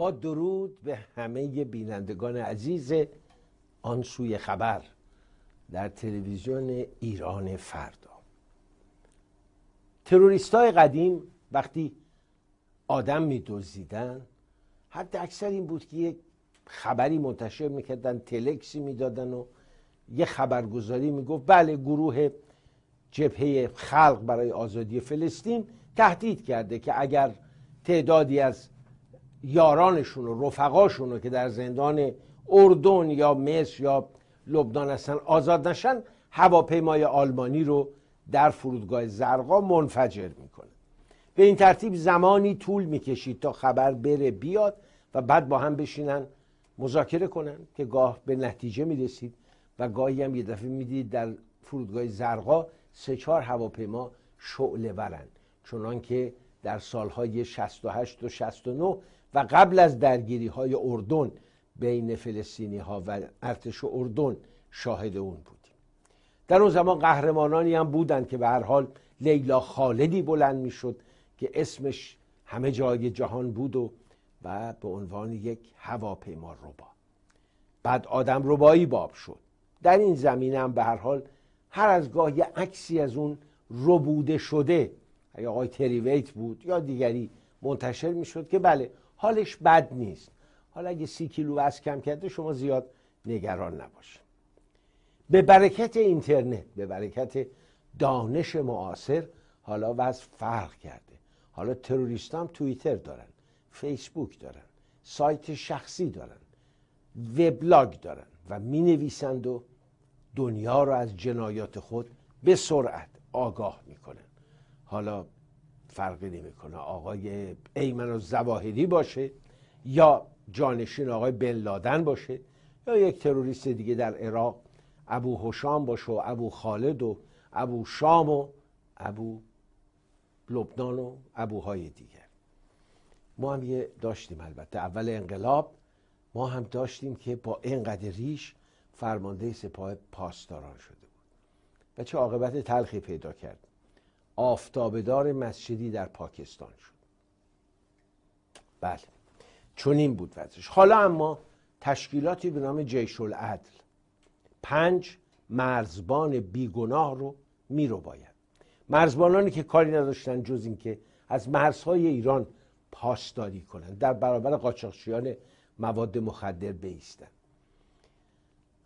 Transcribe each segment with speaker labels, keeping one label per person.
Speaker 1: با درود به همه بینندگان عزیز آن سوی خبر در تلویزیون ایران فردا های قدیم وقتی آدم دوزیدن حتی اکثر این بود که یک خبری منتشر میکردن تلکسی میدادن و یه خبرگزاری میگفت بله گروه جبهه خلق برای آزادی فلسطین تهدید کرده که اگر تعدادی از یارانشون و رفقاشون رو که در زندان اردن یا مصر یا لبنان هستن آزاد نشن هواپیمای آلمانی رو در فرودگاه زرقا منفجر میکنه به این ترتیب زمانی طول میکشید تا خبر بره بیاد و بعد با هم بشینن مذاکره کنن که گاه به نتیجه میرسید و گاهی هم یه دفعه میدید در فرودگاه زرقا سه چهار هواپیما شعله برند چنان که در سالهای 68 و 69 و قبل از درگیری های اردن بین فلسطینی ها و ارتش اردن شاهد اون بودیم در اون زمان قهرمانانی هم بودند که به هر حال لیلا خالدی بلند میشد که اسمش همه جای جهان بود و و به عنوان یک هواپیما ربا بعد آدم ربایی باب شد در این زمینه هم به هر حال هر از گاه یه عکسی از اون ربوده شده یا آقای تریویت بود یا دیگری منتشر میشد که بله حالش بد نیست حالا اگه سی کیلو از کم کرده شما زیاد نگران نباشید به برکت اینترنت به برکت دانش معاصر حالا وضع فرق کرده حالا تروریست هم توییتر دارن فیسبوک دارن سایت شخصی دارن وبلاگ دارن و می نویسند و دنیا رو از جنایات خود به سرعت آگاه می حالا فرقی نمیکنه آقای ایمن زواهدی باشه یا جانشین آقای بن لادن باشه یا یک تروریست دیگه در عراق ابو حشام باشه و ابو خالد و ابو شام و ابو لبنان و ابوهای دیگر ما هم یه داشتیم البته اول انقلاب ما هم داشتیم که با اینقدر ریش فرمانده سپاه پاسداران شده بود و چه عاقبت تلخی پیدا کرد آفتابدار مسجدی در پاکستان شد بله چون این بود وضعش حالا اما تشکیلاتی به نام جیش العدل پنج مرزبان بیگناه رو میرو باید مرزبانانی که کاری نداشتن جز اینکه از مرزهای ایران پاسداری کنند در برابر قاچاقچیان مواد مخدر بیستن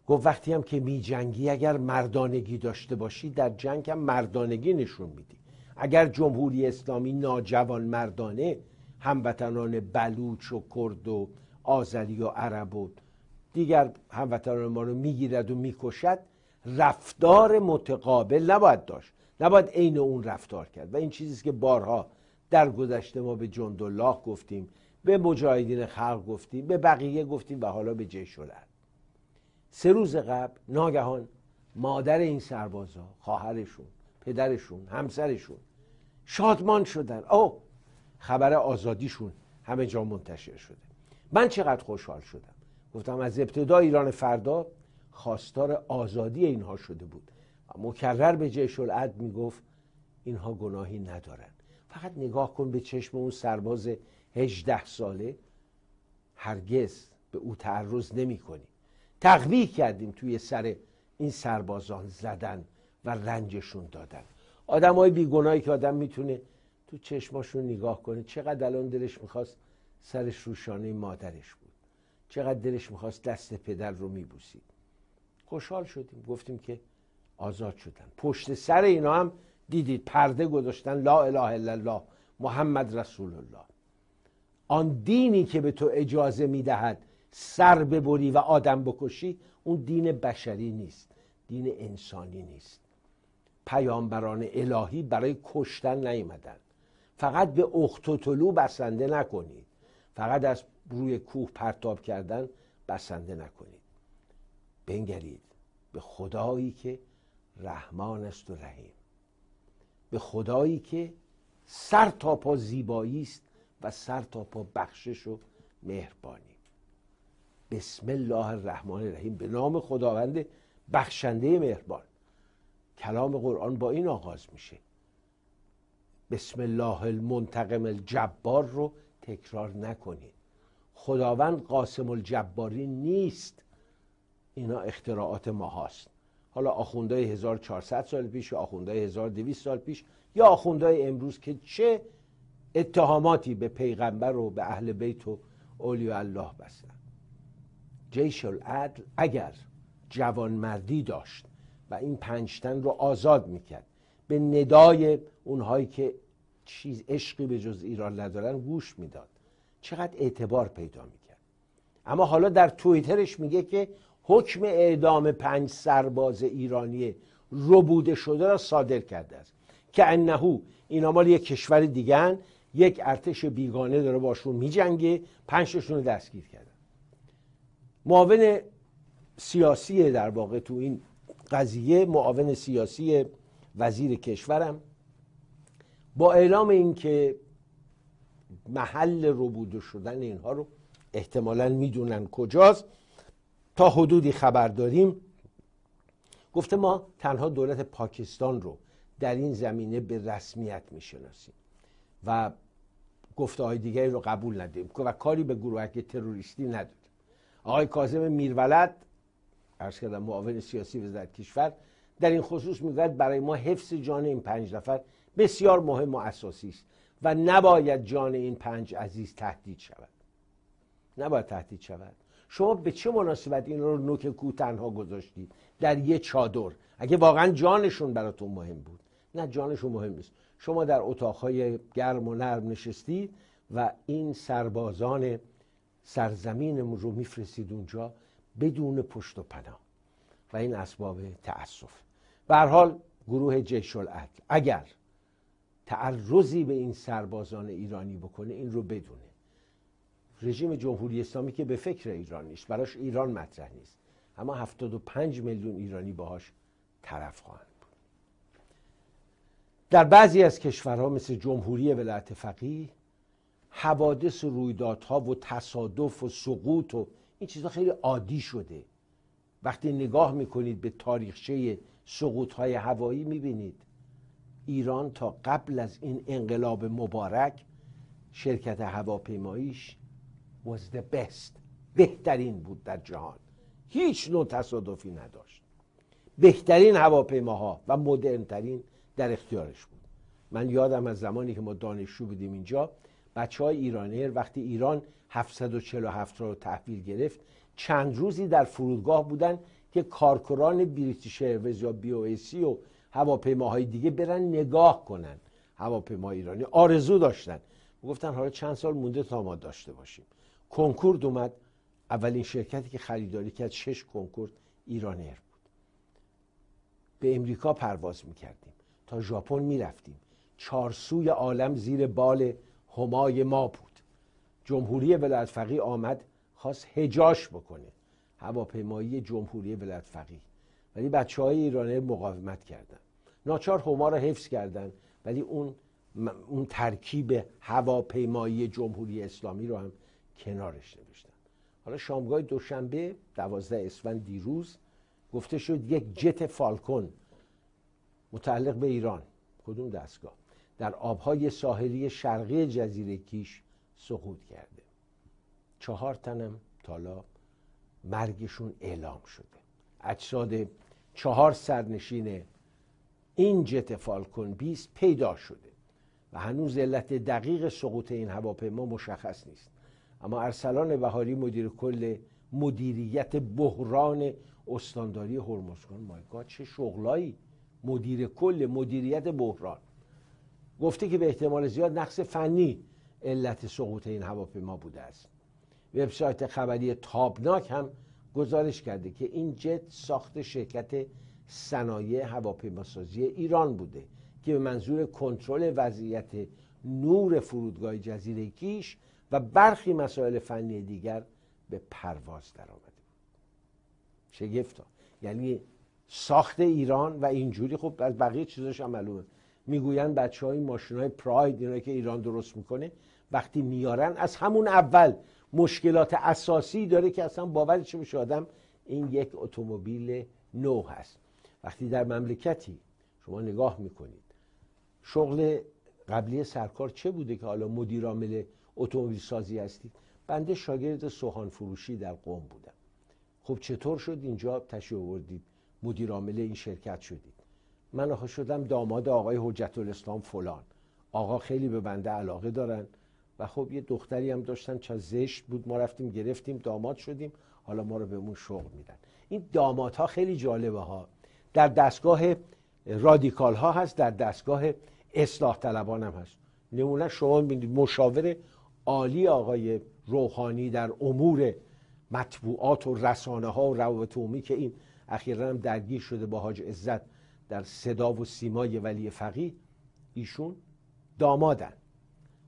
Speaker 1: گفت وقتی هم که می جنگی اگر مردانگی داشته باشی در جنگ هم مردانگی نشون میدی اگر جمهوری اسلامی ناجوان مردانه هموطنان بلوچ و کرد و آذری و عرب و دیگر هموطنان ما رو میگیرد و میکشد رفتار متقابل نباید داشت نباید عین اون رفتار کرد و این چیزی که بارها در گذشته ما به جندالله گفتیم به مجاهدین خلق گفتیم به بقیه گفتیم و حالا به جیش سه روز قبل ناگهان مادر این سربازا خواهرشون پدرشون همسرشون شادمان شدن او خبر آزادیشون همه جا منتشر شده من چقدر خوشحال شدم گفتم از ابتدا ایران فردا خواستار آزادی اینها شده بود مکرر به جیش العد میگفت اینها گناهی ندارن فقط نگاه کن به چشم اون سرباز 18 ساله هرگز به او تعرض نمی کنی کردیم توی سر این سربازان زدن و رنجشون دادن آدم های بیگناهی که آدم میتونه تو چشماشون نگاه کنه چقدر الان دلش میخواست سرش روشانه مادرش بود چقدر دلش میخواست دست پدر رو میبوسید خوشحال شدیم گفتیم که آزاد شدن پشت سر اینا هم دیدید پرده گذاشتن لا اله الا الله محمد رسول الله آن دینی که به تو اجازه میدهد سر ببری و آدم بکشی اون دین بشری نیست دین انسانی نیست پیامبران الهی برای کشتن نیمدن فقط به اختتلو بسنده نکنید فقط از روی کوه پرتاب کردن بسنده نکنید بنگرید به خدایی که رحمان است و رحیم به خدایی که سر تا پا زیبایی است و سر تا پا بخشش و مهربانی بسم الله الرحمن الرحیم به نام خداوند بخشنده مهربان کلام قرآن با این آغاز میشه بسم الله المنتقم الجبار رو تکرار نکنید خداوند قاسم الجباری نیست اینا اختراعات ما حالا آخوندهای 1400 سال پیش و آخوندهای 1200 سال پیش یا آخوندهای امروز که چه اتهاماتی به پیغمبر و به اهل بیت و اولیو الله بستن جیش العدل اگر جوانمردی داشت این پنجتن رو آزاد میکرد به ندای اونهایی که چیز عشقی به جز ایران ندارن گوش میداد چقدر اعتبار پیدا میکرد اما حالا در توییترش میگه که حکم اعدام پنج سرباز ایرانی ربوده شده را صادر کرده است که انهو اینا مال یک کشور دیگه یک ارتش بیگانه داره باشون میجنگه پنجشون رو دستگیر کردن معاون سیاسی در واقع تو این قضیه معاون سیاسی وزیر کشورم با اعلام اینکه محل ربوده شدن اینها رو احتمالا میدونن کجاست تا حدودی خبر داریم گفته ما تنها دولت پاکستان رو در این زمینه به رسمیت میشناسیم و گفته های دیگری رو قبول ندیم و کاری به گروهک تروریستی نداریم آقای کاظم میرولد عرض کردم معاون سیاسی وزارت کشور در این خصوص میگوید برای ما حفظ جان این پنج نفر بسیار مهم و اساسی است و نباید جان این پنج عزیز تهدید شود نباید تهدید شود شما به چه مناسبت این رو نوک کو تنها گذاشتید در یه چادر اگه واقعا جانشون براتون مهم بود نه جانشون مهم نیست شما در اتاقهای گرم و نرم نشستید و این سربازان سرزمینمون رو میفرستید اونجا بدون پشت و پناه و این اسباب تأسف به حال گروه جیش العدل اگر تعرضی به این سربازان ایرانی بکنه این رو بدونه رژیم جمهوری اسلامی که به فکر ایران نیست براش ایران مطرح نیست اما 75 میلیون ایرانی باهاش طرف خواهند بود در بعضی از کشورها مثل جمهوری ولایت فقیه حوادث و رویدادها و تصادف و سقوط و این چیزا خیلی عادی شده وقتی نگاه میکنید به تاریخچه سقوط های هوایی میبینید ایران تا قبل از این انقلاب مبارک شرکت هواپیماییش was the best بهترین بود در جهان هیچ نوع تصادفی نداشت بهترین هواپیماها و مدرنترین در اختیارش بود من یادم از زمانی که ما دانشجو بودیم اینجا بچه های ایر وقتی ایران 747 را تحویل گرفت چند روزی در فرودگاه بودن که کارکران بریتیش ایرویز یا بی او سی و هواپیماهای دیگه برن نگاه کنن هواپیما ایرانی آرزو داشتن گفتن حالا چند سال مونده تا ما داشته باشیم کنکورد اومد اولین شرکتی که خریداری کرد شش کنکورد ایرانیر بود به امریکا پرواز میکردیم تا ژاپن میرفتیم چارسوی عالم زیر بال همای ما بود جمهوری ولایت فقیه آمد خواست هجاش بکنه هواپیمایی جمهوری ولایت ولی بچه های ایرانه مقاومت کردن ناچار هما را حفظ کردند. ولی اون اون ترکیب هواپیمایی جمهوری اسلامی رو هم کنارش نوشتن حالا شامگاه دوشنبه دوازده اسفند دیروز گفته شد یک جت فالکون متعلق به ایران کدوم دستگاه در آبهای ساحلی شرقی جزیره کیش سقوط کرده چهار تنم تالا مرگشون اعلام شده اجساد چهار سرنشین این جت فالکون 20 پیدا شده و هنوز علت دقیق سقوط این هواپیما مشخص نیست اما ارسلان بهاری مدیر کل مدیریت بحران استانداری هرمزگان مایگاد چه شغلایی مدیر کل مدیریت بحران گفته که به احتمال زیاد نقص فنی علت سقوط این هواپیما بوده است وبسایت خبری تابناک هم گزارش کرده که این جت ساخت شرکت صنایع هواپیماسازی ایران بوده که به منظور کنترل وضعیت نور فرودگاه جزیره کیش و برخی مسائل فنی دیگر به پرواز درآمده شگفتا یعنی ساخت ایران و اینجوری خب از بقیه چیزاش هم معلومه میگویند بچه های ماشین های پراید اینا که ایران درست میکنه وقتی میارن از همون اول مشکلات اساسی داره که اصلا باورش میشه آدم این یک اتومبیل نو هست وقتی در مملکتی شما نگاه میکنید شغل قبلی سرکار چه بوده که حالا مدیر عامل اتومبیل سازی هستید بنده شاگرد سوهان فروشی در قوم بودم خب چطور شد اینجا تشریف آوردید مدیر عامل این شرکت شدید من آخه شدم داماد آقای حجت الاسلام فلان آقا خیلی به بنده علاقه دارن و خب یه دختری هم داشتن چه زشت بود ما رفتیم گرفتیم داماد شدیم حالا ما رو بهمون شغل میدن این دامادها خیلی جالبه ها در دستگاه رادیکال ها هست در دستگاه اصلاح طلبان هم هست نمونه شما میدید مشاور عالی آقای روحانی در امور مطبوعات و رسانه ها و روابط عمومی که این اخیرا هم درگیر شده با حاج عزت در صدا و سیمای ولی فقی ایشون دامادن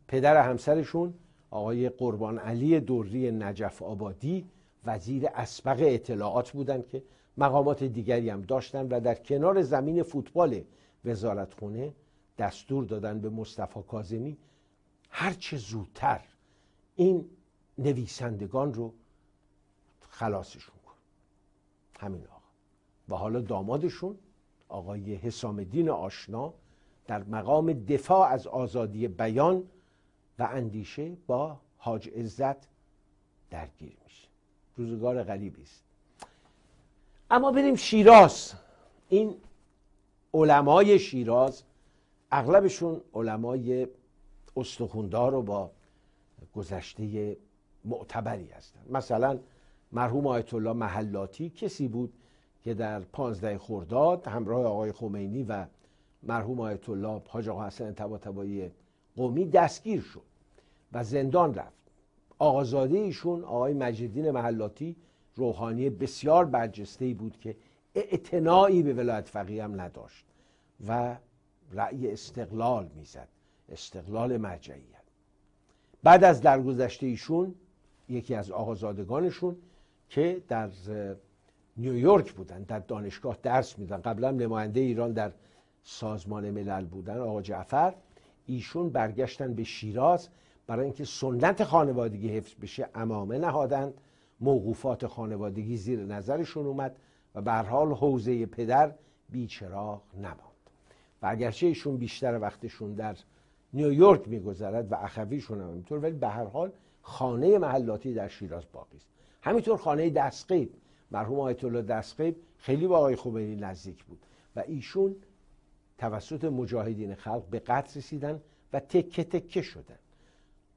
Speaker 1: پدر همسرشون آقای قربان علی دوری نجف آبادی وزیر اسبق اطلاعات بودند که مقامات دیگری هم داشتن و در کنار زمین فوتبال وزارتخونه دستور دادن به مصطفی کاظمی هرچه زودتر این نویسندگان رو خلاصشون کن همین آقا و حالا دامادشون آقای حسام دین آشنا در مقام دفاع از آزادی بیان و اندیشه با حاج عزت درگیر میشه روزگار غریبی است اما بریم شیراز این علمای شیراز اغلبشون علمای استخوندار رو با گذشته معتبری هستند مثلا مرحوم آیت الله محلاتی کسی بود که در پانزده خرداد همراه آقای خمینی و مرحوم آیت الله حاج آقا حسن طباطبایی قومی دستگیر شد و زندان رفت آقازاده ایشون آقای مجدین محلاتی روحانی بسیار برجسته بود که اعتنایی به ولایت فقیه هم نداشت و رأی استقلال میزد استقلال مرجعیت بعد از درگذشته ایشون یکی از آقازادگانشون که در نیویورک بودن در دانشگاه درس میدن قبلا نماینده ایران در سازمان ملل بودن آقا جعفر ایشون برگشتن به شیراز برای اینکه سنت خانوادگی حفظ بشه امامه نهادند موقوفات خانوادگی زیر نظرشون اومد و به حال حوزه پدر بیچراغ نماند و اگرچه ایشون بیشتر وقتشون در نیویورک میگذرد و اخویشون هم اینطور ولی به هر حال خانه محلاتی در شیراز باقی است همینطور خانه دستقیب مرحوم آیت الله دستقیب خیلی با آقای خمینی نزدیک بود و ایشون توسط مجاهدین خلق به قتل رسیدن و تکه تکه شدن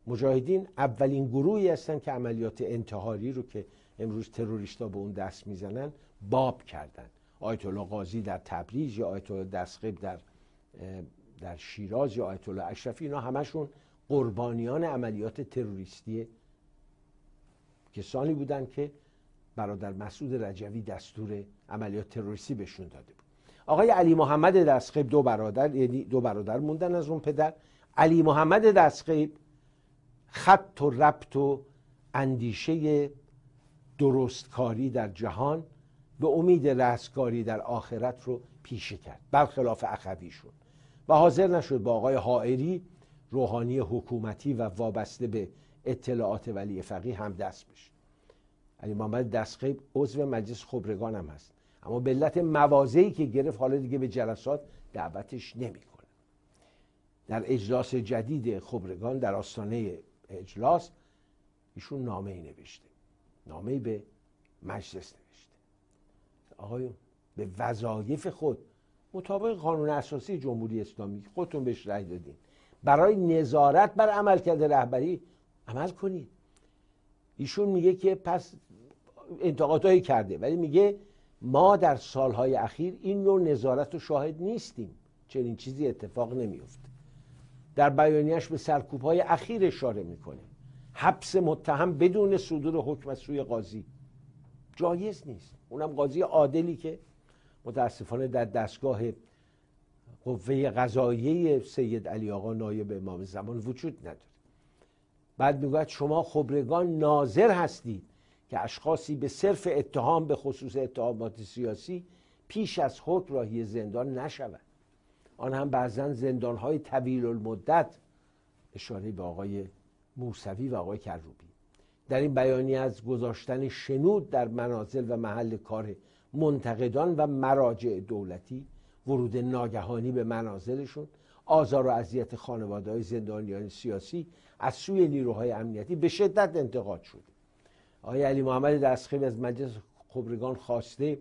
Speaker 1: مجاهدین اولین گروهی هستند که عملیات انتحاری رو که امروز تروریستا به اون دست میزنن باب کردن آیت الله قاضی در تبریز یا آیت الله در در شیراز یا آیت الله اشرفی اینا همشون قربانیان عملیات تروریستی کسانی بودن که برادر مسعود رجوی دستور عملیات تروریستی بهشون داده بود آقای علی محمد دستخیب دو برادر یعنی دو برادر موندن از اون پدر علی محمد دستخیب خط و ربط و اندیشه درستکاری در جهان به امید رستگاری در آخرت رو پیشه کرد برخلاف شد و حاضر نشد با آقای حائری روحانی حکومتی و وابسته به اطلاعات ولی فقیه هم دست بشه علی محمد دستقیب عضو مجلس خبرگان هم هست اما به علت موازهی که گرفت حالا دیگه به جلسات دعوتش نمیکنه در اجلاس جدید خبرگان در آستانه اجلاس ایشون نامه ای نوشته نامه به مجلس نوشته آقایون به وظایف خود مطابق قانون اساسی جمهوری اسلامی خودتون بهش رأی دادین برای نظارت بر عملکرد رهبری عمل کنید ایشون میگه که پس انتقادهایی کرده ولی میگه ما در سالهای اخیر این نوع نظارت رو شاهد نیستیم چنین چیزی اتفاق نمیفته در بیانیش به سرکوب های اخیر اشاره میکنه حبس متهم بدون صدور حکم از سوی قاضی جایز نیست اونم قاضی عادلی که متاسفانه در دستگاه قوه قضاییه سید علی آقا نایب امام زمان وجود نداره بعد میگوید شما خبرگان ناظر هستید که اشخاصی به صرف اتهام به خصوص اتهامات سیاسی پیش از حکم راهی زندان نشوند آن هم بعضا زندان های طویل المدت اشاره به آقای موسوی و آقای کروبی در این بیانیه از گذاشتن شنود در منازل و محل کار منتقدان و مراجع دولتی ورود ناگهانی به منازلشون آزار و اذیت خانواده های زندانیان سیاسی از سوی نیروهای امنیتی به شدت انتقاد شده آقای علی محمد دستخیم از مجلس خبرگان خواسته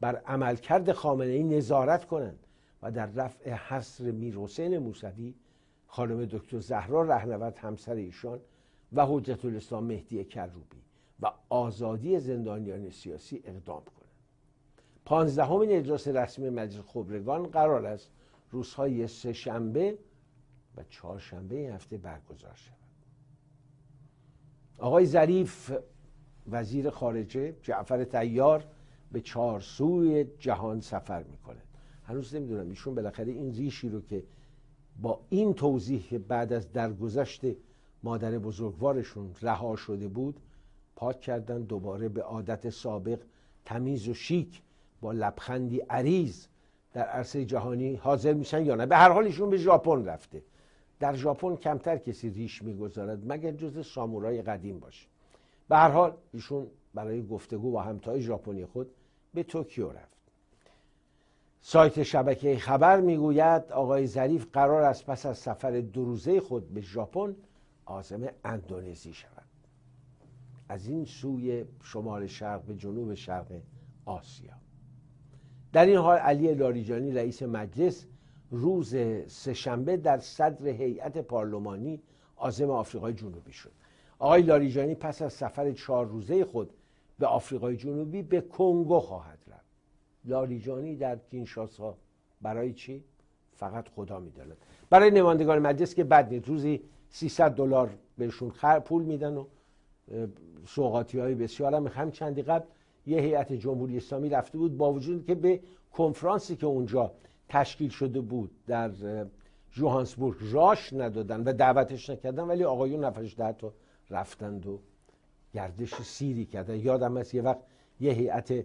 Speaker 1: بر عملکرد خامنه ای نظارت کنند و در رفع حصر میرحسین موسوی خانم دکتر زهرا رهنورد همسر ایشان و حجت الاسلام مهدی کروبی و آزادی زندانیان سیاسی اقدام کنند پانزدهمین اجلاس رسمی مجلس خبرگان قرار است روزهای سه شنبه و چهارشنبه هفته برگزار شود آقای ظریف وزیر خارجه جعفر تیار به سوی جهان سفر میکنه هنوز نمیدونم ایشون بالاخره این ریشی رو که با این توضیح که بعد از درگذشت مادر بزرگوارشون رها شده بود پاک کردن دوباره به عادت سابق تمیز و شیک با لبخندی عریض در عرصه جهانی حاضر میشن یا نه به هر حال ایشون به ژاپن رفته در ژاپن کمتر کسی ریش میگذارد مگر جز سامورای قدیم باشه به هر حال ایشون برای گفتگو با همتای ژاپنی خود به توکیو رفت سایت شبکه خبر میگوید آقای ظریف قرار است پس از سفر دو روزه خود به ژاپن عازم اندونزی شود از این سوی شمال شرق به جنوب شرق آسیا در این حال علی لاریجانی رئیس مجلس روز سهشنبه در صدر هیئت پارلمانی عازم آفریقای جنوبی شد آقای لاریجانی پس از سفر چهار روزه خود به آفریقای جنوبی به کنگو خواهد رفت لاریجانی در کینشاسا برای چی فقط خدا میداند برای نمایندگان مجلس که بد نیست روزی 300 دلار بهشون خر پول میدن و سوقاتی های بسیار هم هم چندی قبل یه هیئت جمهوری اسلامی رفته بود با وجود که به کنفرانسی که اونجا تشکیل شده بود در جوهانسبورگ راش ندادن و دعوتش نکردن ولی آقایون نفرش ده رفتند و گردش سیری کردن یادم از یه وقت یه هیئت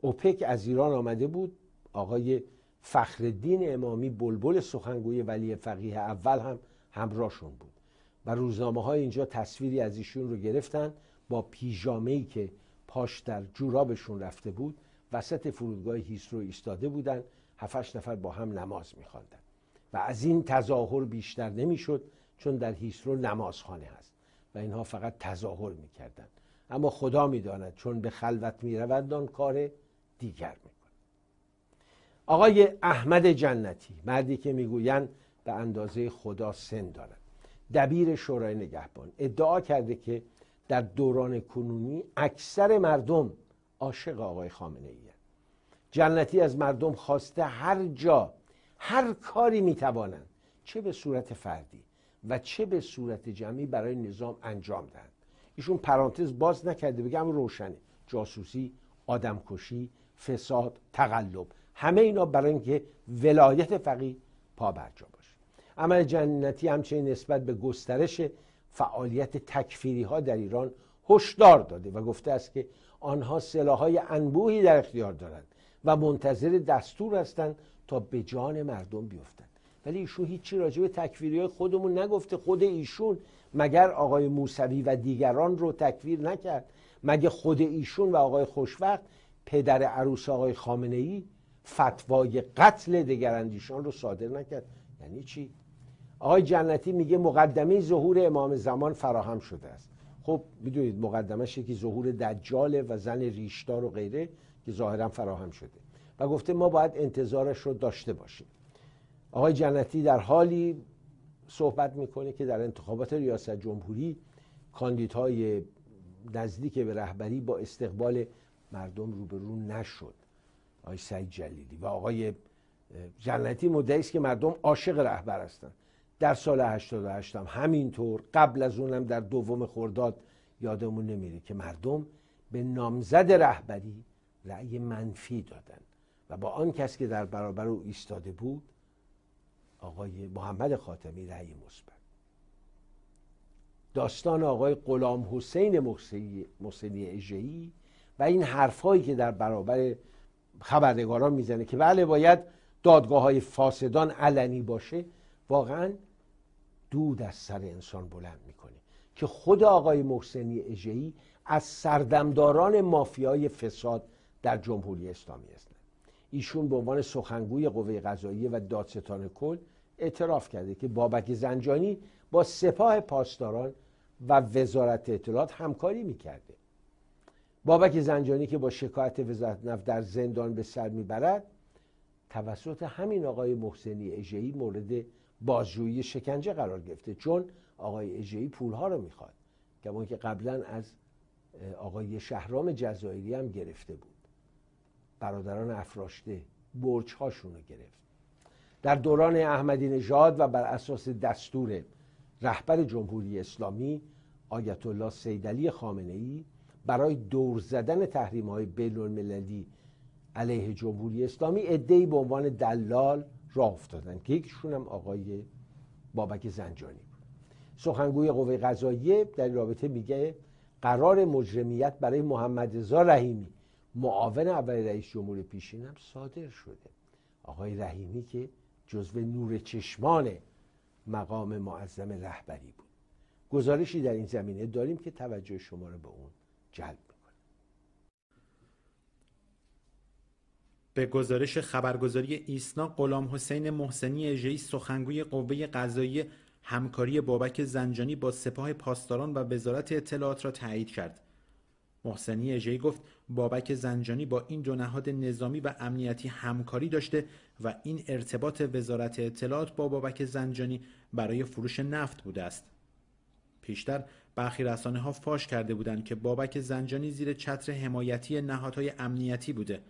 Speaker 1: اوپک از ایران آمده بود آقای فخردین امامی بلبل سخنگوی ولی فقیه اول هم همراهشون بود و روزنامه اینجا تصویری از ایشون رو گرفتن با پیژامه ای که پاش در جورابشون رفته بود وسط فرودگاه هیسرو ایستاده بودن هفتش نفر با هم نماز میخواندن و از این تظاهر بیشتر نمیشد چون در هیسرو نمازخانه هست اینها فقط تظاهر میکردند اما خدا میداند چون به خلوت میروند آن کار دیگر میکند آقای احمد جنتی مردی که میگویند به اندازه خدا سن دارد دبیر شورای نگهبان ادعا کرده که در دوران کنونی اکثر مردم عاشق آقای خامنه ای جنتی از مردم خواسته هر جا هر کاری میتوانند چه به صورت فردی و چه به صورت جمعی برای نظام انجام دهند ایشون پرانتز باز نکرده بگم روشنه جاسوسی آدمکشی فساد تقلب همه اینا برای اینکه ولایت فقیه پا برجا باشه عمل جنتی همچنین نسبت به گسترش فعالیت تکفیری ها در ایران هشدار داده و گفته است که آنها سلاحهای انبوهی در اختیار دارند و منتظر دستور هستند تا به جان مردم بیفتند ولی ایشون هیچی راجع به های خودمون نگفته خود ایشون مگر آقای موسوی و دیگران رو تکفیر نکرد مگه خود ایشون و آقای خوشوقت پدر عروس آقای خامنه ای فتوای قتل دگراندیشان رو صادر نکرد یعنی چی آقای جنتی میگه مقدمه ظهور امام زمان فراهم شده است خب میدونید مقدمش یکی ظهور دجاله و زن ریشدار و غیره که ظاهرا فراهم شده و گفته ما باید انتظارش رو داشته باشیم آقای جنتی در حالی صحبت میکنه که در انتخابات ریاست جمهوری کاندیدهای نزدیک به رهبری با استقبال مردم روبرو نشد آقای سعید جلیلی و آقای جنتی مدعی است که مردم عاشق رهبر هستند در سال 88 هم همینطور قبل از اونم در دوم خورداد یادمون نمیره که مردم به نامزد رهبری رأی منفی دادن و با آن کس که در برابر او ایستاده بود آقای محمد خاتمی رأی مثبت داستان آقای غلام حسین محسنی اجهی و این حرفهایی که در برابر خبرنگاران میزنه که بله باید دادگاه های فاسدان علنی باشه واقعا دود از سر انسان بلند میکنه که خود آقای محسنی اجهی از سردمداران مافیای فساد در جمهوری اسلامی است ایشون به عنوان سخنگوی قوه قضاییه و دادستان کل اعتراف کرده که بابک زنجانی با سپاه پاسداران و وزارت اطلاعات همکاری میکرده بابک زنجانی که با شکایت وزارت نفت در زندان به سر میبرد توسط همین آقای محسنی اجهی مورد بازجویی شکنجه قرار گرفته چون آقای اجهی پولها رو میخواد که که قبلا از آقای شهرام جزائری هم گرفته بود برادران افراشته برج رو گرفت در دوران احمدی نژاد و بر اساس دستور رهبر جمهوری اسلامی آیت الله سیدلی خامنه ای برای دور زدن تحریم های بین المللی علیه جمهوری اسلامی ای به عنوان دلال راه افتادن که یکیشون هم آقای بابک زنجانی بود سخنگوی قوه قضاییه در رابطه میگه قرار مجرمیت برای محمد رضا رحیمی معاون اول رئیس جمهور پیشینم صادر شده آقای رحیمی که جزو نور چشمان مقام معظم رهبری بود گزارشی در این زمینه داریم که توجه شما رو به اون جلب میکنه
Speaker 2: به گزارش خبرگزاری ایسنا قلام حسین محسنی اجهی سخنگوی قوه قضایی همکاری بابک زنجانی با سپاه پاسداران و وزارت اطلاعات را تایید کرد محسنی اژهی گفت بابک زنجانی با این دو نهاد نظامی و امنیتی همکاری داشته و این ارتباط وزارت اطلاعات با بابک زنجانی برای فروش نفت بوده است پیشتر برخی رسانه ها فاش کرده بودند که بابک زنجانی زیر چتر حمایتی نهادهای امنیتی بوده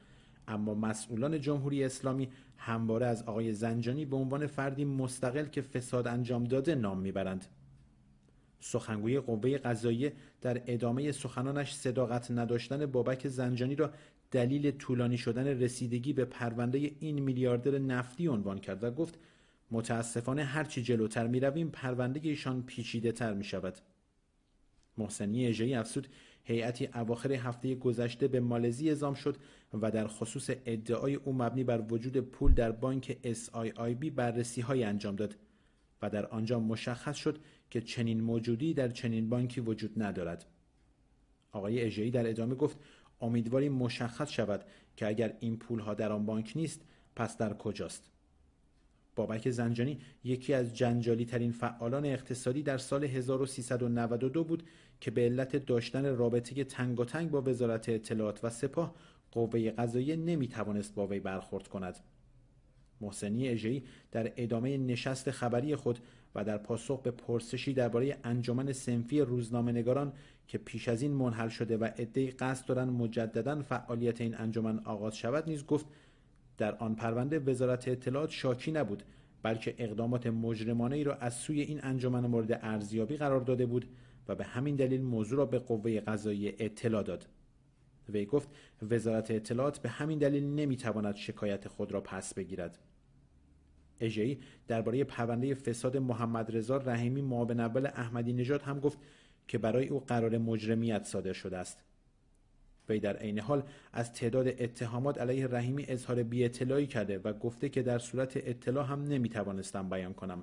Speaker 2: اما مسئولان جمهوری اسلامی همواره از آقای زنجانی به عنوان فردی مستقل که فساد انجام داده نام میبرند سخنگوی قوه قضایی در ادامه سخنانش صداقت نداشتن بابک زنجانی را دلیل طولانی شدن رسیدگی به پرونده این میلیاردر نفتی عنوان کرد و گفت متاسفانه هرچی جلوتر می رویم پرونده ایشان پیچیده تر می شود. محسنی اجایی افسود هیئتی اواخر هفته گذشته به مالزی اعزام شد و در خصوص ادعای او مبنی بر وجود پول در بانک SIIB بررسی های انجام داد و در آنجا مشخص شد که چنین موجودی در چنین بانکی وجود ندارد آقای اژهای در ادامه گفت امیدواری مشخص شود که اگر این پولها در آن بانک نیست پس در کجاست بابک زنجانی یکی از جنجالی ترین فعالان اقتصادی در سال 1392 بود که به علت داشتن رابطه تنگ و تنگ با وزارت اطلاعات و سپاه قوه قضایی نمی توانست با وی برخورد کند. محسنی اجایی در ادامه نشست خبری خود و در پاسخ به پرسشی درباره انجمن سنفی روزنامهنگاران که پیش از این منحل شده و عدهای قصد دارند مجددا فعالیت این انجمن آغاز شود نیز گفت در آن پرونده وزارت اطلاعات شاکی نبود بلکه اقدامات مجرمانه ای را از سوی این انجمن مورد ارزیابی قرار داده بود و به همین دلیل موضوع را به قوه قضایی اطلاع داد وی گفت وزارت اطلاعات به همین دلیل نمیتواند شکایت خود را پس بگیرد اژه‌ای درباره پرونده فساد محمد رضا رحیمی معاون اول احمدی نژاد هم گفت که برای او قرار مجرمیت صادر شده است وی در عین حال از تعداد اتهامات علیه رحیمی اظهار بی اطلاعی کرده و گفته که در صورت اطلاع هم نمی توانستم بیان کنم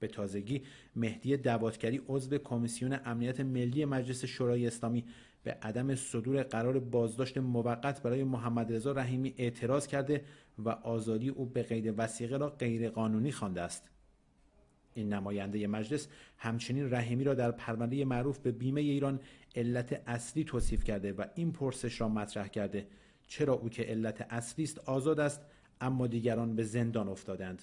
Speaker 2: به تازگی مهدی دواتکری عضو کمیسیون امنیت ملی مجلس شورای اسلامی به عدم صدور قرار بازداشت موقت برای محمد رضا رحیمی اعتراض کرده و آزادی او به قید وسیقه را غیرقانونی خوانده است این نماینده مجلس همچنین رحیمی را در پرونده معروف به بیمه ایران علت اصلی توصیف کرده و این پرسش را مطرح کرده چرا او که علت اصلی است آزاد است اما دیگران به زندان افتادند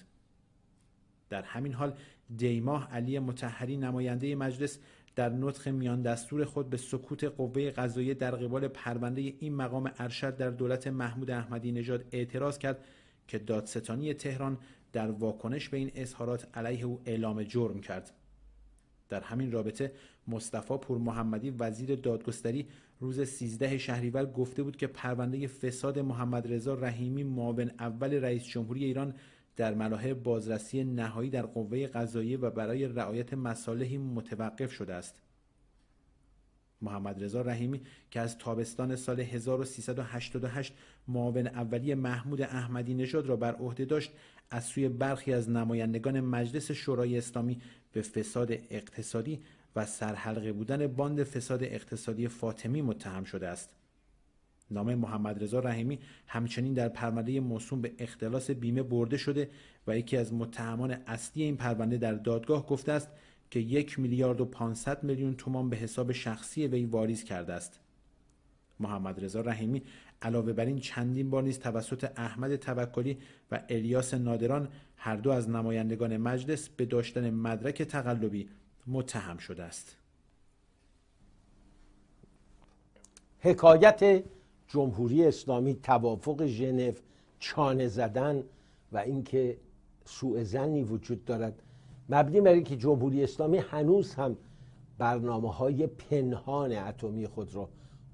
Speaker 2: در همین حال دیماه علی متحری نماینده مجلس در نطخ میان دستور خود به سکوت قوه قضاییه در قبال پرونده این مقام ارشد در دولت محمود احمدی نژاد اعتراض کرد که دادستانی تهران در واکنش به این اظهارات علیه او اعلام جرم کرد در همین رابطه مصطفی پور محمدی وزیر دادگستری روز 13 شهریور گفته بود که پرونده فساد محمد رضا رحیمی معاون اول رئیس جمهوری ایران در مراحل بازرسی نهایی در قوه قضاییه و برای رعایت مصالحی متوقف شده است محمد رضا رحیمی که از تابستان سال 1388 معاون اولی محمود احمدی نژاد را بر عهده داشت از سوی برخی از نمایندگان مجلس شورای اسلامی به فساد اقتصادی و سرحلقه بودن باند فساد اقتصادی فاطمی متهم شده است نامه محمد رضا رحیمی همچنین در پرونده موسوم به اختلاس بیمه برده شده و یکی از متهمان اصلی این پرونده در دادگاه گفته است که یک میلیارد و 500 میلیون تومان به حساب شخصی وی واریز کرده است. محمد رضا رحیمی علاوه بر این چندین بار نیز توسط احمد توکلی و الیاس نادران هر دو از نمایندگان مجلس به داشتن مدرک تقلبی متهم شده است.
Speaker 1: حکایت جمهوری اسلامی توافق ژنو چانه زدن و اینکه سوء زنی وجود دارد مبنی بر اینکه جمهوری اسلامی هنوز هم برنامه های پنهان اتمی خود را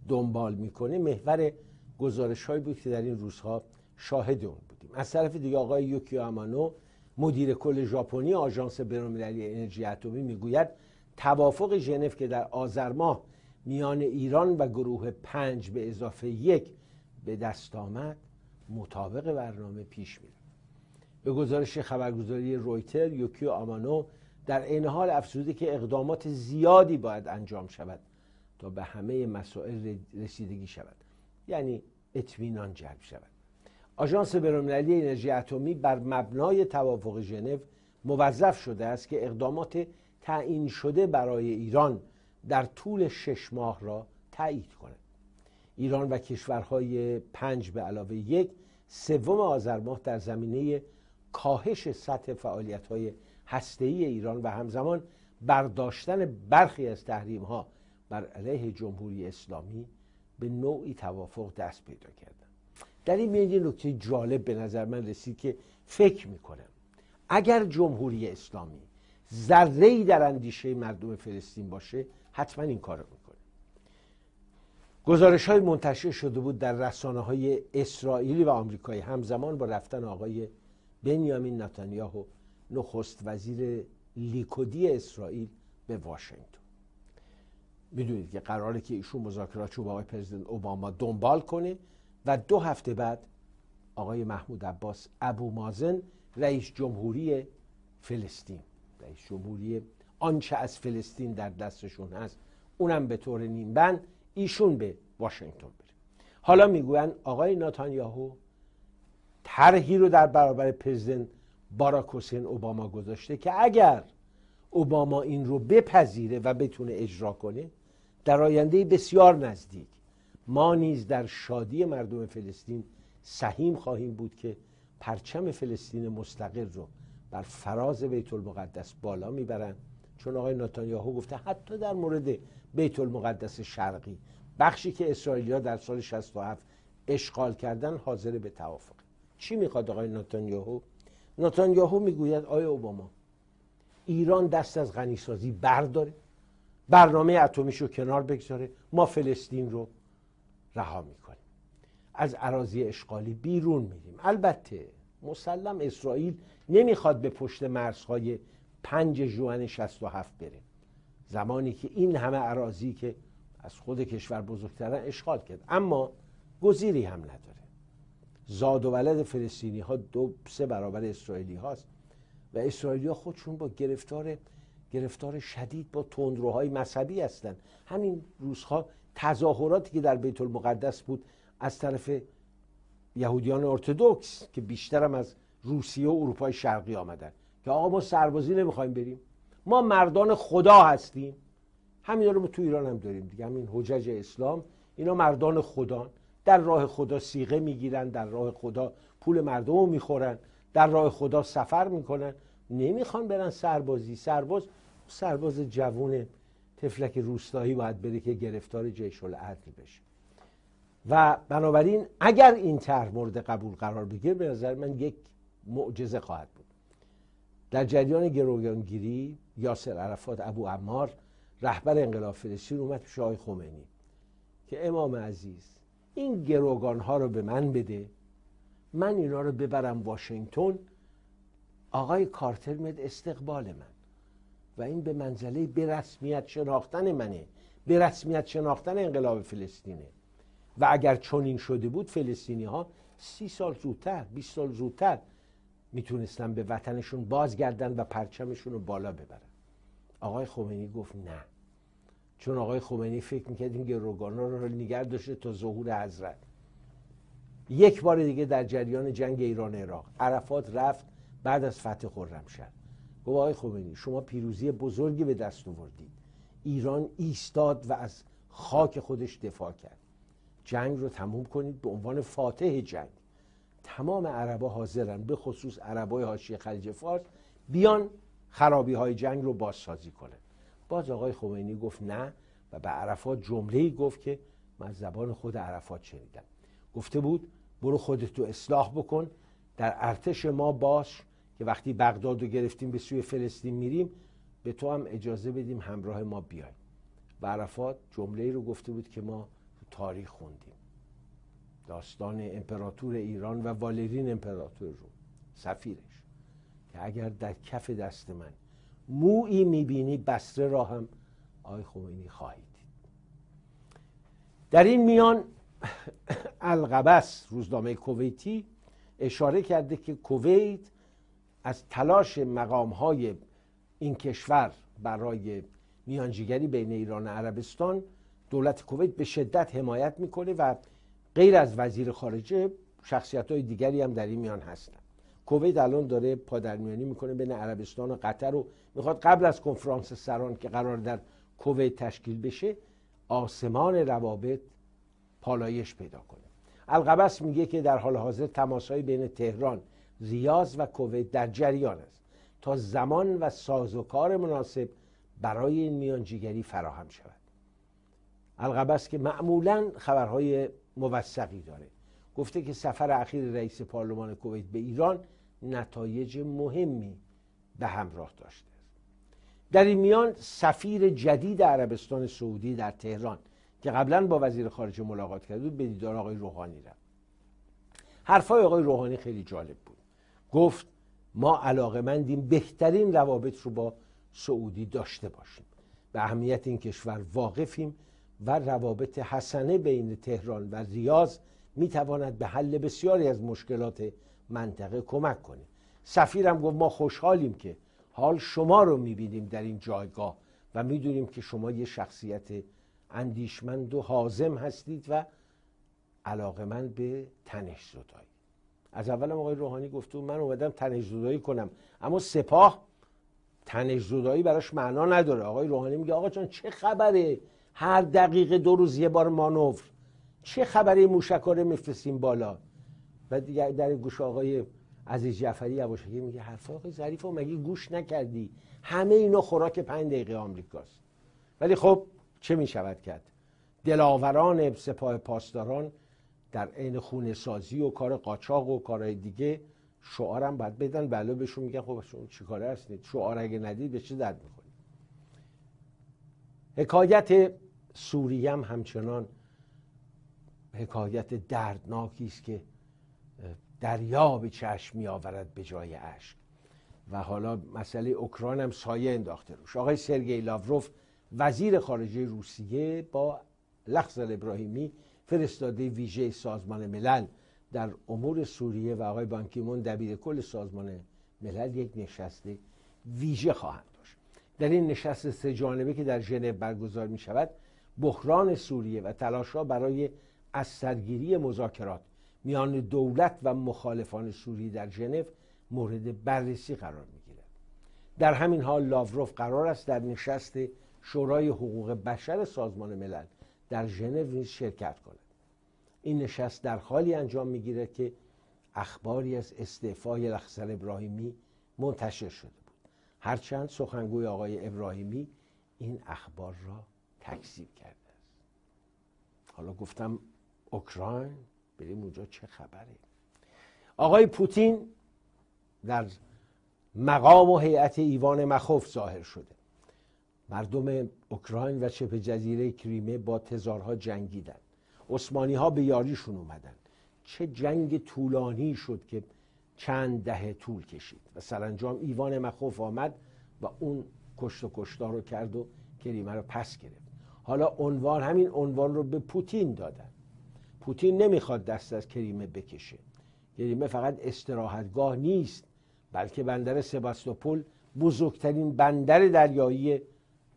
Speaker 1: دنبال میکنه محور گزارش بود که در این روزها شاهد اون بودیم از طرف دیگه آقای یوکیو امانو مدیر کل ژاپنی آژانس بینالمللی انرژی اتمی میگوید توافق ژنو که در آذر ماه میان ایران و گروه پنج به اضافه یک به دست آمد مطابق برنامه پیش میره به گزارش خبرگزاری رویتر یوکیو آمانو در این حال افزوده که اقدامات زیادی باید انجام شود تا به همه مسائل رسیدگی شود یعنی اطمینان جلب شود آژانس بینالمللی انرژی اتمی بر مبنای توافق ژنو موظف شده است که اقدامات تعیین شده برای ایران در طول شش ماه را تایید کند ایران و کشورهای پنج به علاوه یک سوم آذر ماه در زمینه کاهش سطح فعالیت‌های هسته‌ای ایران و همزمان برداشتن برخی از تحریم ها بر علیه جمهوری اسلامی به نوعی توافق دست پیدا کردن در این میان یه نکته جالب به نظر من رسید که فکر میکنم اگر جمهوری اسلامی ذره در اندیشه مردم فلسطین باشه حتما این کار رو میکنه گزارش های منتشر شده بود در رسانه های اسرائیلی و آمریکایی همزمان با رفتن آقای بنیامین نتانیاهو نخست وزیر لیکودی اسرائیل به واشنگتن میدونید که قراره که ایشون مذاکرات رو با آقای پرزیدنت اوباما دنبال کنه و دو هفته بعد آقای محمود عباس ابو مازن رئیس جمهوری فلسطین رئیس جمهوری آنچه از فلسطین در دستشون هست اونم به طور نیمبند ایشون به واشنگتن بره حالا میگویند آقای ناتانیاهو طرحی رو در برابر پرزیدنت باراک اوباما گذاشته که اگر اوباما این رو بپذیره و بتونه اجرا کنه در آینده بسیار نزدیک ما نیز در شادی مردم فلسطین سهیم خواهیم بود که پرچم فلسطین مستقل رو بر فراز بیت المقدس بالا میبرند چون آقای نتانیاهو گفته حتی در مورد بیت المقدس شرقی بخشی که اسرائیلیا در سال 67 اشغال کردن حاضر به توافق چی میخواد آقای نتانیاهو نتانیاهو میگوید آیا اوباما ایران دست از غنیسازی برداره برنامه اتمیش رو کنار بگذاره ما فلسطین رو رها میکنیم از عراضی اشغالی بیرون میریم البته مسلم اسرائیل نمیخواد به پشت مرزهای پنج جوان 67 بره زمانی که این همه عراضی که از خود کشور بزرگترن اشغال کرد اما گزیری هم نداره زاد و ولد فلسطینی ها دو سه برابر اسرائیلی هاست و اسرائیلی ها خودشون با گرفتار گرفتار شدید با تندروهای مذهبی هستند همین روزها تظاهراتی که در بیت المقدس بود از طرف یهودیان ارتدوکس که بیشتر هم از روسیه و اروپای شرقی آمدن که آقا ما سربازی نمیخوایم بریم ما مردان خدا هستیم همین رو ما تو ایران هم داریم دیگه همین حجج اسلام اینا مردان خدا در راه خدا سیغه میگیرن در راه خدا پول مردم میخورن در راه خدا سفر میکنن نمیخوان برن سربازی سرباز سرباز جوون تفلک روستایی باید بره که گرفتار جیش العدل بشه و بنابراین اگر این تر مورد قبول قرار بگیر به نظر من یک معجزه خواهد در جریان گروگانگیری یاسر عرفات ابو عمار رهبر انقلاب فلسطین اومد پیش آقای خمینی که امام عزیز این گروگان ها رو به من بده من اینا رو ببرم واشنگتن آقای کارتر مد استقبال من و این به منزله به رسمیت شناختن منه به رسمیت شناختن انقلاب فلسطینه و اگر چنین شده بود فلسطینی ها سی سال زودتر 20 سال زودتر میتونستن به وطنشون بازگردن و پرچمشون رو بالا ببرن آقای خمینی گفت نه چون آقای خمینی فکر میکرد این گروگانا رو نگر داشته تا ظهور حضرت یک بار دیگه در جریان جنگ ایران عراق عرفات رفت بعد از فتح شد گفت آقای خمینی شما پیروزی بزرگی به دست آوردید ایران ایستاد و از خاک خودش دفاع کرد جنگ رو تموم کنید به عنوان فاتح جنگ تمام عربا حاضرن به خصوص عربای حاشیه خلیج فارس بیان خرابی های جنگ رو بازسازی کنن باز آقای خمینی گفت نه و به عرفات جمله ای گفت که من زبان خود عرفات شنیدم گفته بود برو خودتو اصلاح بکن در ارتش ما باش که وقتی بغداد رو گرفتیم به سوی فلسطین میریم به تو هم اجازه بدیم همراه ما بیای و عرفات جمله رو گفته بود که ما تاریخ خوندیم داستان امپراتور ایران و والرین امپراتور رو سفیرش که اگر در کف دست من مویی میبینی بسره را هم آی خمینی خواهید در این میان القبس روزنامه کویتی اشاره کرده که کویت از تلاش مقام های این کشور برای میانجیگری بین ایران و عربستان دولت کویت به شدت حمایت میکنه و غیر از وزیر خارجه شخصیت های دیگری هم در این میان هستن کویت الان داره پادرمیانی میکنه بین عربستان و قطر و میخواد قبل از کنفرانس سران که قرار در کویت تشکیل بشه آسمان روابط پالایش پیدا کنه القبس میگه که در حال حاضر تماس های بین تهران ریاض و کویت در جریان است تا زمان و سازوکار مناسب برای این میانجیگری فراهم شود القبس که معمولا خبرهای موثقی داره گفته که سفر اخیر رئیس پارلمان کویت به ایران نتایج مهمی به همراه داشته در این میان سفیر جدید عربستان سعودی در تهران که قبلا با وزیر خارجه ملاقات کرده بود به دیدار آقای روحانی رفت حرفای آقای روحانی خیلی جالب بود گفت ما علاقه مندیم بهترین روابط رو با سعودی داشته باشیم به اهمیت این کشور واقفیم و روابط حسنه بین تهران و ریاض می تواند به حل بسیاری از مشکلات منطقه کمک کنه سفیرم گفت ما خوشحالیم که حال شما رو می بینیم در این جایگاه و میدونیم که شما یه شخصیت اندیشمند و حازم هستید و علاقه من به تنش زدایی از اول آقای روحانی گفته من اومدم تنش زدایی کنم اما سپاه تنش زدایی براش معنا نداره آقای روحانی میگه آقا چون چه خبره هر دقیقه دو روز یه بار مانور چه خبری موشکاره میفرستیم بالا و در گوش آقای عزیز جعفری یواشکی میگه حرف آقای ظریف و مگه گوش نکردی همه اینا خوراک پنج دقیقه آمریکاست ولی خب چه میشود کرد دلاوران سپاه پاسداران در عین خونه سازی و کار قاچاق و کارهای دیگه شعارم باید بدن بله بهشون میگن خب شما چیکاره هستید شعار اگه ندید به چه درد میخورید حکایت سوریه هم همچنان حکایت دردناکی است که دریا به چشم می آورد به جای عشق و حالا مسئله اوکراین هم سایه انداخته روش آقای سرگی لاوروف وزیر خارجه روسیه با لخزل ابراهیمی فرستاده ویژه سازمان ملل در امور سوریه و آقای بانکیمون دبیر کل سازمان ملل یک نشست ویژه خواهند داشت در این نشست سه جانبه که در ژنو برگزار می شود بحران سوریه و تلاشها برای از سرگیری مذاکرات میان دولت و مخالفان سوری در ژنو مورد بررسی قرار میگیرد در همین حال لاوروف قرار است در نشست شورای حقوق بشر سازمان ملل در ژنو نیز شرکت کند این نشست در حالی انجام میگیرد که اخباری از استعفای لخسر ابراهیمی منتشر شده بود هرچند سخنگوی آقای ابراهیمی این اخبار را تکذیب کرده حالا گفتم اوکراین بریم اونجا چه خبره آقای پوتین در مقام و هیئت ایوان مخوف ظاهر شده مردم اوکراین و شبه جزیره کریمه با تزارها جنگیدن عثمانی ها به یاریشون اومدن چه جنگ طولانی شد که چند دهه طول کشید و سرانجام ایوان مخوف آمد و اون کشت و کشتار رو کرد و کریمه رو پس گرفت حالا عنوان همین عنوان رو به پوتین دادن پوتین نمیخواد دست از کریمه بکشه کریمه فقط استراحتگاه نیست بلکه بندر سباستوپول بزرگترین بندر دریایی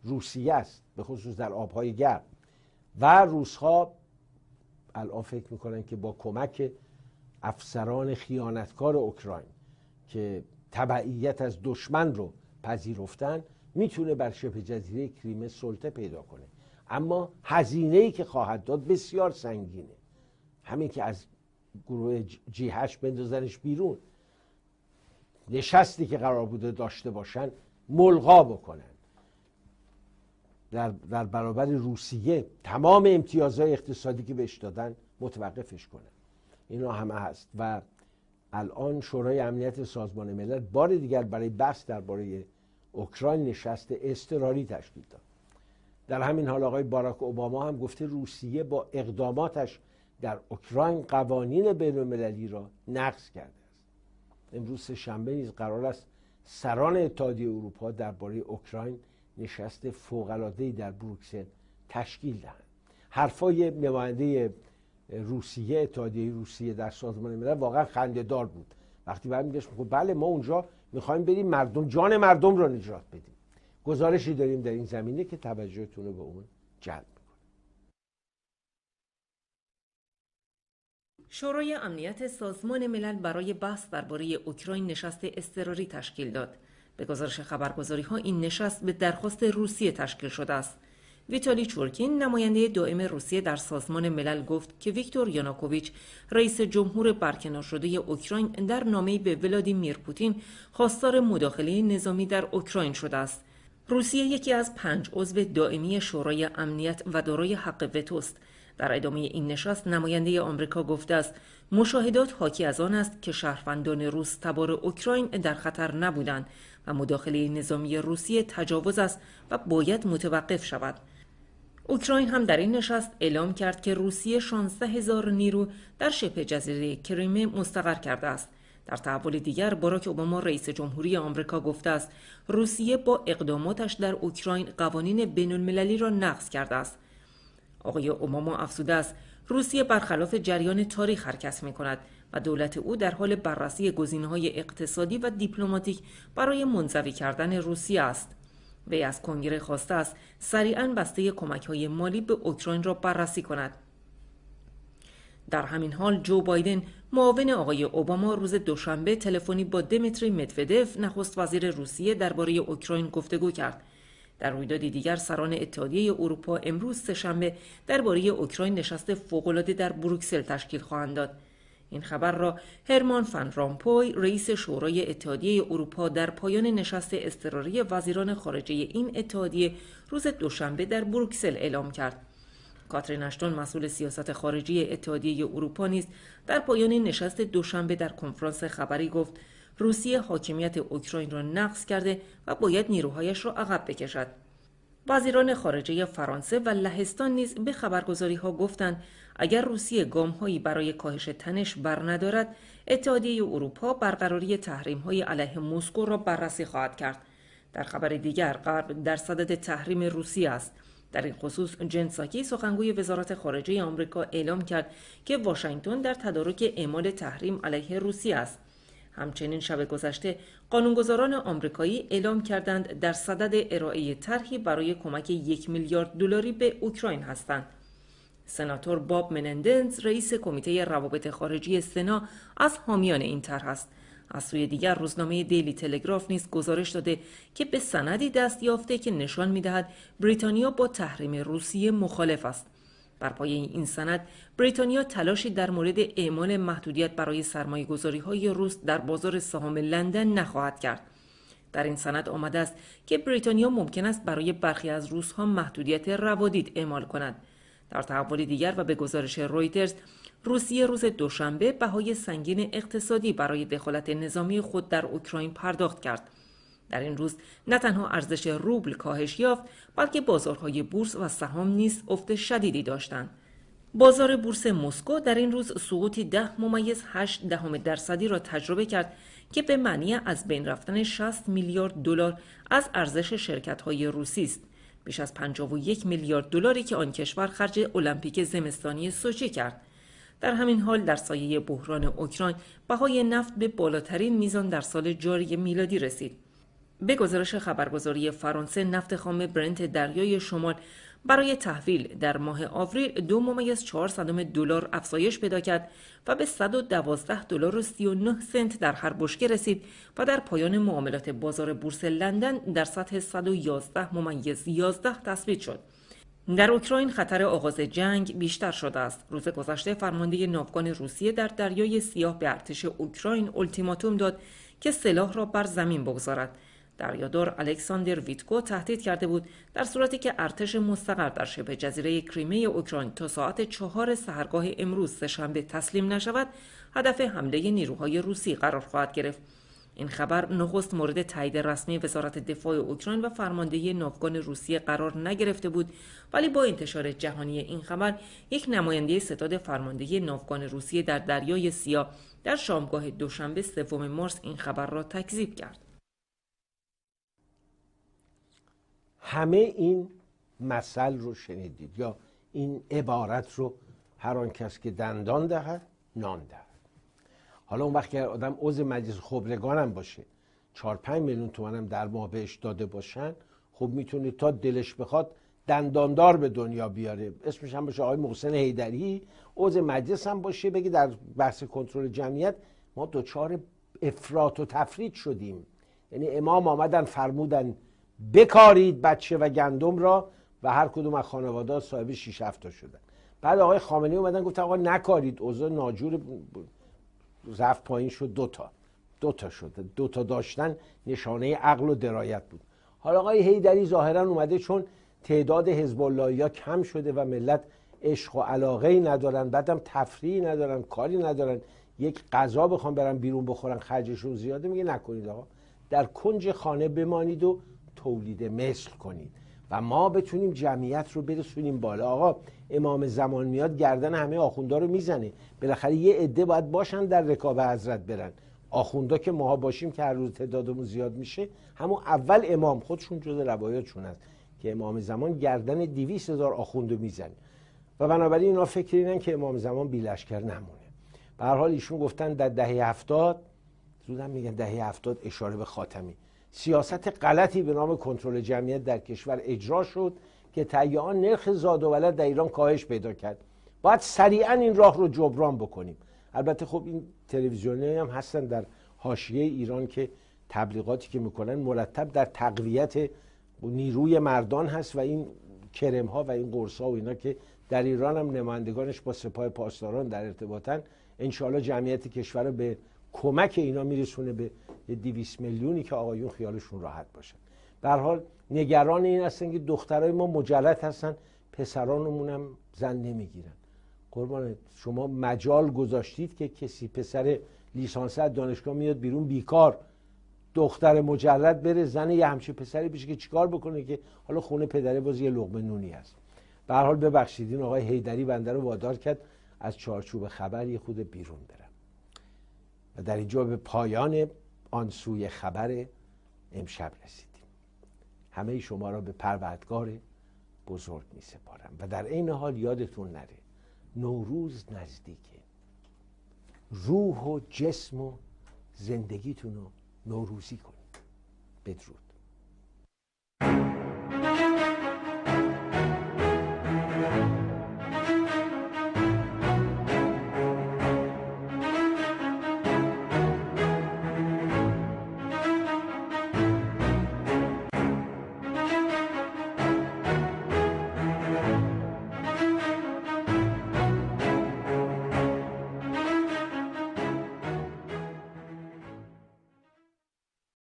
Speaker 1: روسیه است به خصوص در آبهای گرم و روسها الان فکر میکنن که با کمک افسران خیانتکار اوکراین که تبعیت از دشمن رو پذیرفتن میتونه بر شبه جزیره کریمه سلطه پیدا کنه اما هزینه که خواهد داد بسیار سنگینه همه که از گروه جی هشت بندازنش بیرون نشستی که قرار بوده داشته باشن ملغا بکنن در, در برابر روسیه تمام امتیازهای اقتصادی که بهش دادن متوقفش کنن اینا همه هست و الان شورای امنیت سازمان ملل بار دیگر برای بحث درباره اوکراین نشست اضطراری تشکیل داد در همین حال آقای باراک اوباما هم گفته روسیه با اقداماتش در اوکراین قوانین بین المللی را نقض کرده است امروز شنبه نیز قرار است سران اتحادیه اروپا درباره اوکراین نشست فوق‌العاده‌ای در بروکسل تشکیل دهند حرفای نماینده روسیه اتحادیه روسیه در سازمان ملل واقعا خندهدار بود وقتی برمیگشت میگفت بله ما اونجا میخوایم بریم مردم جان مردم را نجات بدیم گزارشی داریم در این زمینه که توجهتون رو به اون جلب
Speaker 3: شورای امنیت سازمان ملل برای بحث درباره اوکراین نشست اضطراری تشکیل داد. به گزارش خبرگزاری ها این نشست به درخواست روسیه تشکیل شده است. ویتالی چورکین نماینده دائم روسیه در سازمان ملل گفت که ویکتور یاناکوویچ رئیس جمهور برکنار شده اوکراین در نامه‌ای به ولادیمیر پوتین خواستار مداخله نظامی در اوکراین شده است. روسیه یکی از پنج عضو دائمی شورای امنیت و دارای حق وتوست در ادامه این نشست نماینده آمریکا گفته است مشاهدات حاکی از آن است که شهروندان روس تبار اوکراین در خطر نبودند و مداخله نظامی روسیه تجاوز است و باید متوقف شود اوکراین هم در این نشست اعلام کرد که روسیه 16 هزار نیرو در شبه جزیره کریمه مستقر کرده است در تحول دیگر باراک اوباما رئیس جمهوری آمریکا گفته است روسیه با اقداماتش در اوکراین قوانین بین المللی را نقض کرده است آقای اوباما افزوده است روسیه برخلاف جریان تاریخ حرکت می کند و دولت او در حال بررسی های اقتصادی و دیپلماتیک برای منظوی کردن روسیه است. وی از کنگره خواسته است سریعا بسته کمک های مالی به اوکراین را بررسی کند. در همین حال جو بایدن معاون آقای اوباما روز دوشنبه تلفنی با دمیتری مدودف نخست وزیر روسیه درباره اوکراین گفتگو کرد در رویدادی دیگر سران اتحادیه اروپا امروز سهشنبه درباره اوکراین نشست فوقالعاده در بروکسل تشکیل خواهند داد این خبر را هرمان فن رامپوی رئیس شورای اتحادیه اروپا در پایان نشست اضطراری وزیران خارجه این اتحادیه روز دوشنبه در بروکسل اعلام کرد کاترین اشتون مسئول سیاست خارجی اتحادیه اروپا نیز در پایان نشست دوشنبه در کنفرانس خبری گفت روسیه حاکمیت اوکراین را نقض کرده و باید نیروهایش را عقب بکشد وزیران خارجه فرانسه و لهستان نیز به خبرگزاری ها گفتند اگر روسیه هایی برای کاهش تنش ندارد اتحادیه اروپا برقراری تحریم های علیه مسکو را بررسی خواهد کرد در خبر دیگر غرب در صدد تحریم روسیه است در این خصوص جنساکی سخنگوی وزارت خارجه آمریکا اعلام کرد که واشنگتن در تدارک اعمال تحریم علیه روسیه است همچنین شب گذشته قانونگذاران آمریکایی اعلام کردند در صدد ارائه طرحی برای کمک یک میلیارد دلاری به اوکراین هستند سناتور باب منندنز رئیس کمیته روابط خارجی سنا از حامیان این طرح است از سوی دیگر روزنامه دیلی تلگراف نیز گزارش داده که به سندی دست یافته که نشان میدهد بریتانیا با تحریم روسیه مخالف است بر پایه این سند بریتانیا تلاشی در مورد اعمال محدودیت برای سرمایه گذاری های روس در بازار سهام لندن نخواهد کرد در این سند آمده است که بریتانیا ممکن است برای برخی از ها محدودیت روادید اعمال کند در تحول دیگر و به گزارش رویترز روسیه روز دوشنبه بهای سنگین اقتصادی برای دخالت نظامی خود در اوکراین پرداخت کرد در این روز نه تنها ارزش روبل کاهش یافت بلکه بازارهای بورس و سهام نیز افت شدیدی داشتند بازار بورس مسکو در این روز سقوطی ده ممیز 8 دهم درصدی را تجربه کرد که به معنی از بین رفتن 60 میلیارد دلار از ارزش شرکت های روسی است بیش از 51 میلیارد دلاری که آن کشور خرج المپیک زمستانی سوچی کرد در همین حال در سایه بحران اوکراین بهای نفت به بالاترین میزان در سال جاری میلادی رسید به گزارش خبرگزاری فرانسه نفت خام برنت دریای شمال برای تحویل در ماه آوریل دو ممیز چهار دلار افزایش پیدا کرد و به 112 دلار و 39 سنت در هر بشکه رسید و در پایان معاملات بازار بورس لندن در سطح 111 ممیز 11 تثبیت شد. در اوکراین خطر آغاز جنگ بیشتر شده است. روز گذشته فرمانده ناوگان روسیه در دریای سیاه به ارتش اوکراین التیماتوم داد که سلاح را بر زمین بگذارد. دریادار الکساندر ویتکو تهدید کرده بود در صورتی که ارتش مستقر در شبه جزیره کریمه اوکراین تا ساعت چهار سهرگاه امروز سهشنبه تسلیم نشود هدف حمله نیروهای روسی قرار خواهد گرفت این خبر نخست مورد تایید رسمی وزارت دفاع اوکراین و فرماندهی ناوگان روسیه قرار نگرفته بود ولی با انتشار جهانی این خبر یک نماینده ستاد فرماندهی ناوگان روسیه در دریای سیاه در شامگاه دوشنبه سوم مارس این خبر را تکذیب کرد
Speaker 1: همه این مثل رو شنیدید یا این عبارت رو هر آن کس که دندان دهد نان دهد حالا اون وقت که آدم عضو مجلس خبرگانم باشه چهار پنج میلیون تومن هم در ماه بهش داده باشن خب میتونه تا دلش بخواد دنداندار به دنیا بیاره اسمش هم باشه آقای محسن هیدری عضو مجلس هم باشه بگی در بحث کنترل جمعیت ما دوچار افراط و تفرید شدیم یعنی امام آمدن فرمودن بکارید بچه و گندم را و هر کدوم از خانواده صاحب 6 7 تا شدن بعد آقای خامنه‌ای اومدن گفت آقا نکارید اوضاع ناجور رفت پایین شد دوتا دوتا شد دوتا داشتن نشانه عقل و درایت بود حالا آقای هیدری ظاهرا اومده چون تعداد حزب یا کم شده و ملت عشق و علاقه ای ندارن بعدم تفریحی ندارن کاری ندارن یک غذا بخوام برن بیرون بخورن خرجشون زیاده میگه نکنید آقا در کنج خانه بمانید و تولید مثل کنید و ما بتونیم جمعیت رو برسونیم بالا آقا امام زمان میاد گردن همه آخونده رو میزنه بالاخره یه عده باید باشن در رکاب حضرت برن آخونده که ماها باشیم که هر روز تعدادمون زیاد میشه همون اول امام خودشون جز روایاتشون است که امام زمان گردن دیویس هزار آخونده میزنه و بنابراین اینا فکر اینن که امام زمان بیلشکر نمونه به ایشون گفتن در دهه هفتاد زودم میگن دهه هفتاد اشاره به خاتمی سیاست غلطی به نام کنترل جمعیت در کشور اجرا شد که تیان نرخ زاد و ولد در ایران کاهش پیدا کرد باید سریعا این راه رو جبران بکنیم البته خب این تلویزیونی هم هستن در حاشیه ایران که تبلیغاتی که میکنن مرتب در تقویت نیروی مردان هست و این کرم ها و این قرص ها و اینا که در ایران هم نمایندگانش با سپاه پاسداران در ارتباطن انشاءالله جمعیت کشور رو به کمک اینا میرسونه به 200 میلیونی که آقایون خیالشون راحت باشن در حال نگران این هستن که دخترای ما مجلت هستن پسرانمون زن نمیگیرن قربان شما مجال گذاشتید که کسی پسر لیسانس دانشگاه میاد بیرون بیکار دختر مجلد بره زن یه همچه پسری بشه که چیکار بکنه که حالا خونه پدره بازی یه لقمه نونی هست به حال ببخشید این آقای هیدری بنده رو وادار کرد از چارچوب خبر خود بیرون بره در اینجا به پایان آن سوی خبر امشب رسیدیم همه شما را به پروردگار بزرگ می سپارم و در این حال یادتون نره نوروز نزدیکه روح و جسم و زندگیتون رو نوروزی کنید بدرود